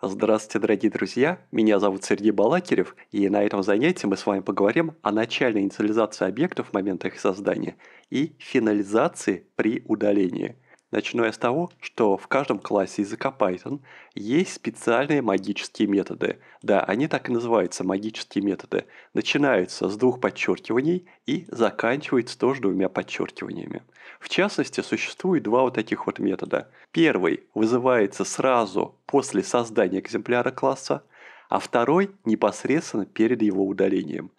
Здравствуйте, дорогие друзья! Меня зовут Сергей Балакирев, и на этом занятии мы с вами поговорим о начальной инициализации объектов в момент их создания и финализации при удалении – Начну я с того, что в каждом классе языка Python есть специальные магические методы. Да, они так и называются, магические методы. Начинаются с двух подчеркиваний и заканчиваются тоже двумя подчеркиваниями. В частности, существует два вот таких вот метода. Первый вызывается сразу после создания экземпляра класса, а второй непосредственно перед его удалением.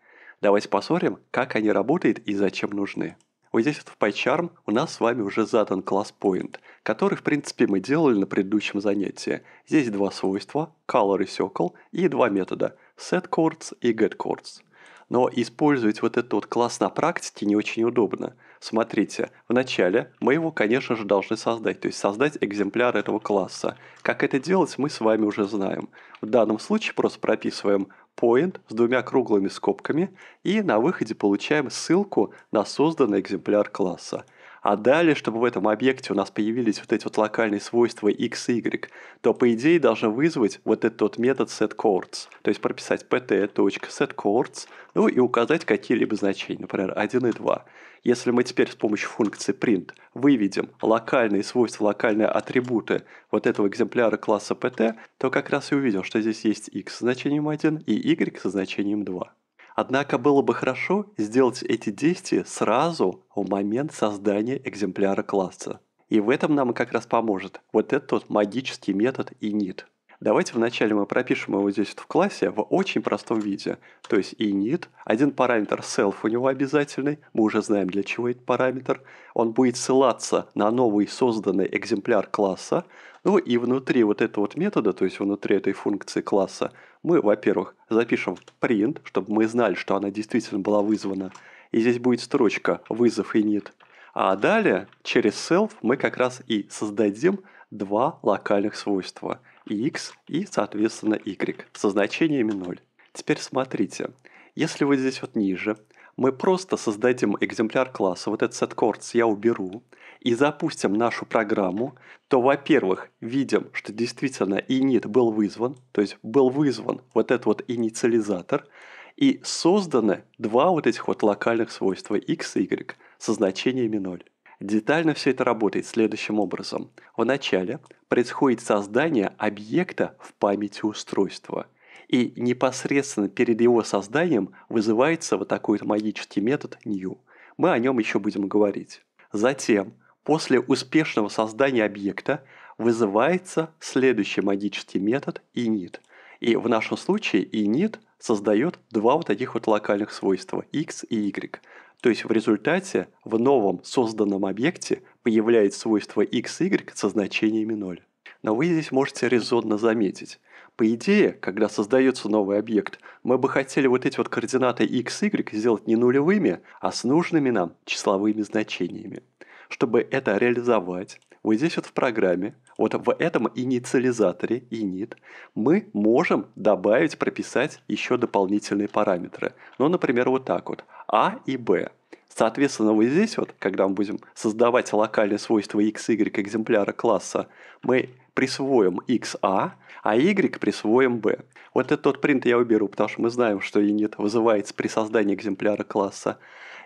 Давайте посмотрим, как они работают и зачем нужны. Вот здесь вот в PyCharm у нас с вами уже задан класс Point, который, в принципе, мы делали на предыдущем занятии. Здесь два свойства, color и circle, и два метода, setCords и getCords. Но использовать вот этот вот класс на практике не очень удобно. Смотрите, вначале мы его, конечно же, должны создать, то есть создать экземпляр этого класса. Как это делать, мы с вами уже знаем. В данном случае просто прописываем point с двумя круглыми скобками и на выходе получаем ссылку на созданный экземпляр класса – а далее, чтобы в этом объекте у нас появились вот эти вот локальные свойства x, y, то по идее должно вызвать вот этот вот метод setCoords. То есть прописать pt.setCoords, ну и указать какие-либо значения, например, 1 и 2. Если мы теперь с помощью функции print выведем локальные свойства, локальные атрибуты вот этого экземпляра класса pt, то как раз и увидим, что здесь есть x с значением 1 и y со значением 2. Однако было бы хорошо сделать эти действия сразу в момент создания экземпляра класса. И в этом нам как раз поможет вот этот вот магический метод init. Давайте вначале мы пропишем его здесь вот в классе в очень простом виде. То есть init, один параметр self у него обязательный, мы уже знаем для чего этот параметр. Он будет ссылаться на новый созданный экземпляр класса. Ну и внутри вот этого вот метода, то есть внутри этой функции класса, мы, во-первых, запишем print, чтобы мы знали, что она действительно была вызвана. И здесь будет строчка вызов init. А далее через self мы как раз и создадим два локальных свойства – и x, и, соответственно, y со значениями 0. Теперь смотрите, если вы здесь вот ниже, мы просто создадим экземпляр класса, вот этот setCords я уберу, и запустим нашу программу, то, во-первых, видим, что действительно init был вызван, то есть был вызван вот этот вот инициализатор, и созданы два вот этих вот локальных свойства x и y со значениями 0. Детально все это работает следующим образом. Вначале происходит создание объекта в памяти устройства. И непосредственно перед его созданием вызывается вот такой вот магический метод new. Мы о нем еще будем говорить. Затем, после успешного создания объекта, вызывается следующий магический метод init. И в нашем случае init создает два вот таких вот локальных свойства x и y. То есть в результате в новом созданном объекте появляется свойство x, y со значениями 0. Но вы здесь можете резонно заметить. По идее, когда создается новый объект, мы бы хотели вот эти вот координаты x, y сделать не нулевыми, а с нужными нам числовыми значениями. Чтобы это реализовать, вот здесь вот в программе, вот в этом инициализаторе init мы можем добавить, прописать еще дополнительные параметры. Ну, например, вот так вот. А и Б. Соответственно, вот здесь вот, когда мы будем создавать локальные свойства x, y экземпляра класса, мы присвоим xa, а, а y присвоим b. Вот этот вот принт я уберу, потому что мы знаем, что init вызывается при создании экземпляра класса.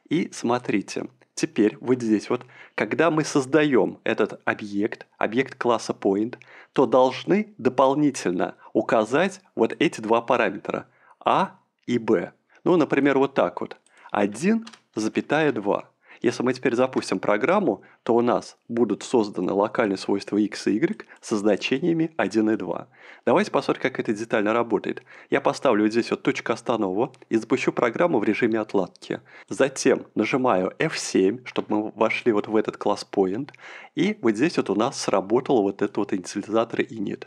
И смотрите, Теперь вот здесь вот, когда мы создаем этот объект, объект класса point, то должны дополнительно указать вот эти два параметра, а и b. Ну, например, вот так вот. 1,2. Если мы теперь запустим программу, то у нас будут созданы локальные свойства x и y со значениями 1 и 2. Давайте посмотрим, как это детально работает. Я поставлю здесь вот точку останова и запущу программу в режиме отладки. Затем нажимаю F7, чтобы мы вошли вот в этот класс point. И вот здесь вот у нас сработал вот этот вот инициализатор init.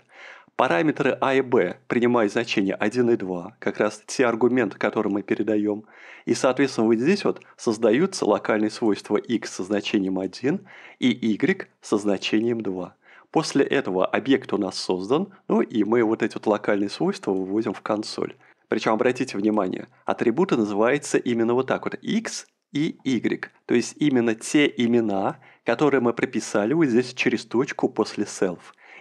Параметры А и Б, принимая значения 1 и 2, как раз те аргументы, которые мы передаем. И, соответственно, вот здесь вот создаются локальные свойства x со значением 1 и y со значением 2. После этого объект у нас создан, ну и мы вот эти вот локальные свойства выводим в консоль. Причем, обратите внимание, атрибуты называются именно вот так вот, x и y. То есть именно те имена, которые мы прописали вот здесь через точку после self.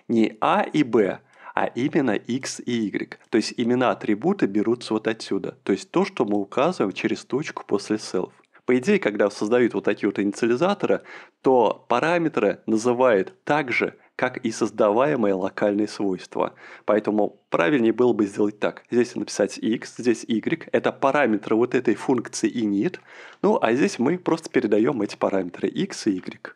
Не а и b, а именно x и y. То есть имена атрибута берутся вот отсюда, то есть то, что мы указываем через точку после self. По идее, когда создают вот такие вот инициализаторы, то параметры называют так же, как и создаваемые локальные свойства. Поэтому правильнее было бы сделать так. Здесь написать x, здесь y. Это параметры вот этой функции init. Ну, а здесь мы просто передаем эти параметры x и y.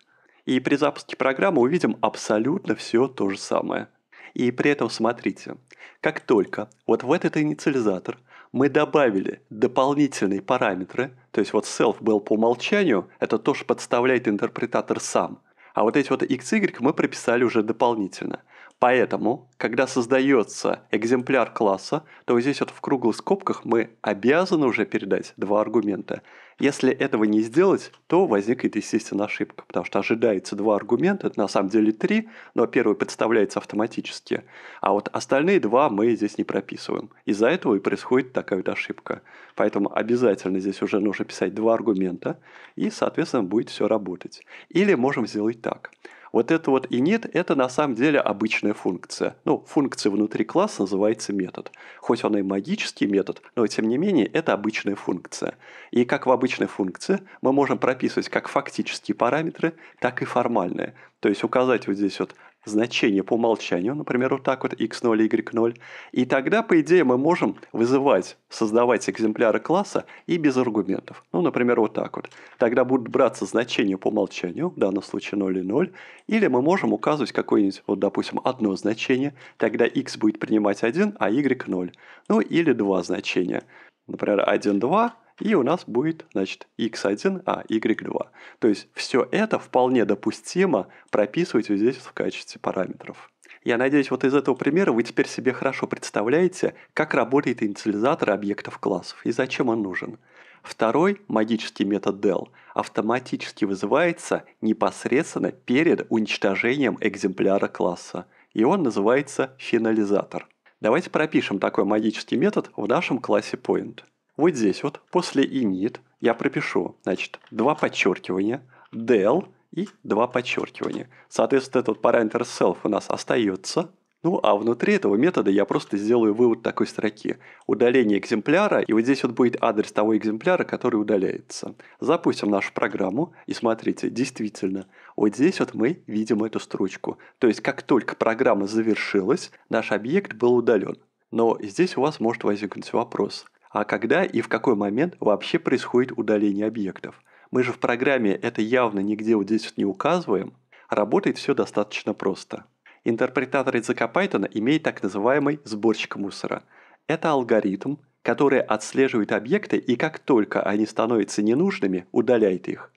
И при запуске программы увидим абсолютно все то же самое. И при этом смотрите, как только вот в этот инициализатор мы добавили дополнительные параметры, то есть вот self был по умолчанию, это то, что подставляет интерпретатор сам, а вот эти вот x, y мы прописали уже дополнительно. Поэтому, когда создается экземпляр класса, то вот здесь вот в круглых скобках мы обязаны уже передать два аргумента – если этого не сделать, то возникнет, естественно, ошибка, потому что ожидается два аргумента, это на самом деле три, но первый подставляется автоматически, а вот остальные два мы здесь не прописываем. Из-за этого и происходит такая вот ошибка. Поэтому обязательно здесь уже нужно писать два аргумента, и, соответственно, будет все работать. Или можем сделать так – вот это вот init – это на самом деле обычная функция. Ну, функция внутри класса называется метод. Хоть он и магический метод, но тем не менее это обычная функция. И как в обычной функции мы можем прописывать как фактические параметры, так и формальные. То есть указать вот здесь вот значение по умолчанию, например, вот так вот x0, y0. И тогда, по идее, мы можем вызывать, создавать экземпляры класса и без аргументов. Ну, например, вот так вот. Тогда будут браться значения по умолчанию, в данном случае 0 и 0. Или мы можем указывать какое-нибудь, вот, допустим, одно значение, тогда x будет принимать 1, а y 0. Ну, или два значения. Например, 1, 2, и у нас будет, значит, x1, а y2. То есть все это вполне допустимо прописывать вот здесь в качестве параметров. Я надеюсь, вот из этого примера вы теперь себе хорошо представляете, как работает инициализатор объектов классов и зачем он нужен. Второй магический метод del автоматически вызывается непосредственно перед уничтожением экземпляра класса, и он называется финализатор. Давайте пропишем такой магический метод в нашем классе point вот здесь вот после init я пропишу, значит, два подчеркивания, del и два подчеркивания. Соответственно, этот параметр self у нас остается. Ну, а внутри этого метода я просто сделаю вывод такой строки. Удаление экземпляра, и вот здесь вот будет адрес того экземпляра, который удаляется. Запустим нашу программу, и смотрите, действительно, вот здесь вот мы видим эту строчку. То есть, как только программа завершилась, наш объект был удален. Но здесь у вас может возникнуть вопрос а когда и в какой момент вообще происходит удаление объектов. Мы же в программе это явно нигде вот здесь не указываем, работает все достаточно просто. Интерпретатор языка Python имеет так называемый сборщик мусора. Это алгоритм, который отслеживает объекты и как только они становятся ненужными, удаляет их.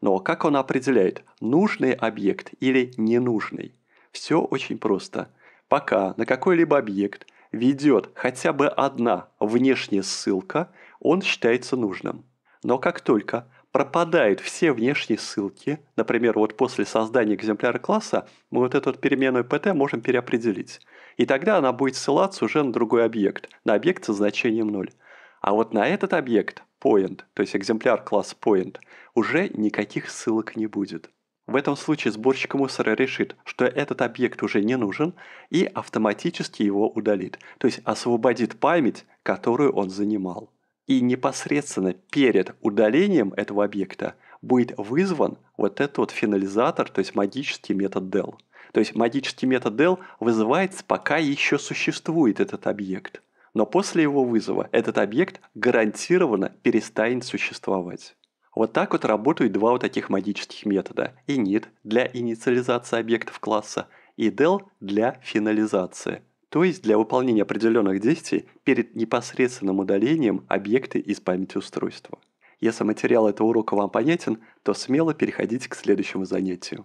Но как он определяет, нужный объект или ненужный? Все очень просто. Пока на какой-либо объект ведет хотя бы одна внешняя ссылка, он считается нужным. Но как только пропадают все внешние ссылки, например, вот после создания экземпляра класса, мы вот эту вот переменную pt можем переопределить. И тогда она будет ссылаться уже на другой объект, на объект со значением 0. А вот на этот объект, point, то есть экземпляр класс point, уже никаких ссылок не будет. В этом случае сборщик мусора решит, что этот объект уже не нужен и автоматически его удалит, то есть освободит память, которую он занимал. И непосредственно перед удалением этого объекта будет вызван вот этот вот финализатор, то есть магический метод del. То есть магический метод del вызывается, пока еще существует этот объект. Но после его вызова этот объект гарантированно перестанет существовать. Вот так вот работают два вот таких магических метода. init для инициализации объектов класса и del для финализации. То есть для выполнения определенных действий перед непосредственным удалением объекта из памяти устройства. Если материал этого урока вам понятен, то смело переходите к следующему занятию.